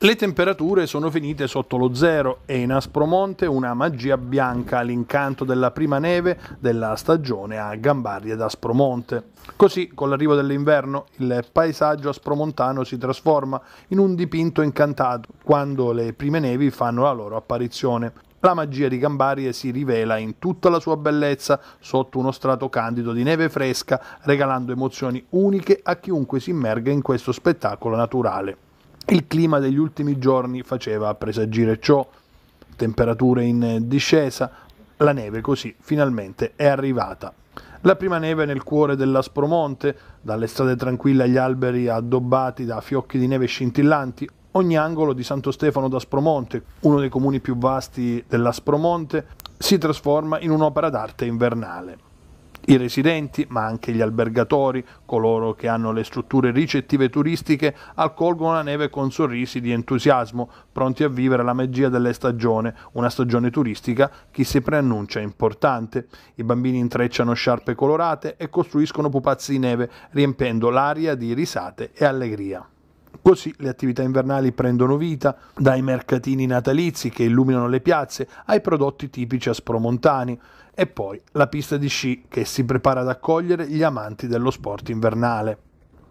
Le temperature sono finite sotto lo zero e in Aspromonte una magia bianca all'incanto della prima neve della stagione a Gambari ed Aspromonte. Così, con l'arrivo dell'inverno, il paesaggio aspromontano si trasforma in un dipinto incantato quando le prime nevi fanno la loro apparizione. La magia di Gambarie si rivela in tutta la sua bellezza sotto uno strato candido di neve fresca, regalando emozioni uniche a chiunque si immerga in questo spettacolo naturale. Il clima degli ultimi giorni faceva presagire ciò, temperature in discesa, la neve così finalmente è arrivata. La prima neve nel cuore dell'Aspromonte, dalle strade tranquille agli alberi addobbati da fiocchi di neve scintillanti, ogni angolo di Santo Stefano d'Aspromonte, uno dei comuni più vasti dell'Aspromonte, si trasforma in un'opera d'arte invernale. I residenti, ma anche gli albergatori, coloro che hanno le strutture ricettive turistiche, accolgono la neve con sorrisi di entusiasmo, pronti a vivere la magia delle stagione, una stagione turistica che si preannuncia importante. I bambini intrecciano sciarpe colorate e costruiscono pupazzi di neve, riempiendo l'aria di risate e allegria. Così le attività invernali prendono vita, dai mercatini natalizi che illuminano le piazze ai prodotti tipici aspromontani e poi la pista di sci che si prepara ad accogliere gli amanti dello sport invernale.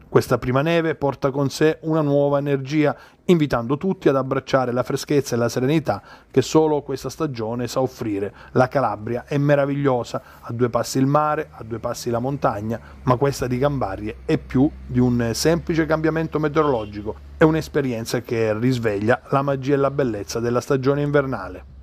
Questa prima neve porta con sé una nuova energia, invitando tutti ad abbracciare la freschezza e la serenità che solo questa stagione sa offrire. La Calabria è meravigliosa, a due passi il mare, a due passi la montagna, ma questa di Gambarie è più di un semplice cambiamento meteorologico, è un'esperienza che risveglia la magia e la bellezza della stagione invernale.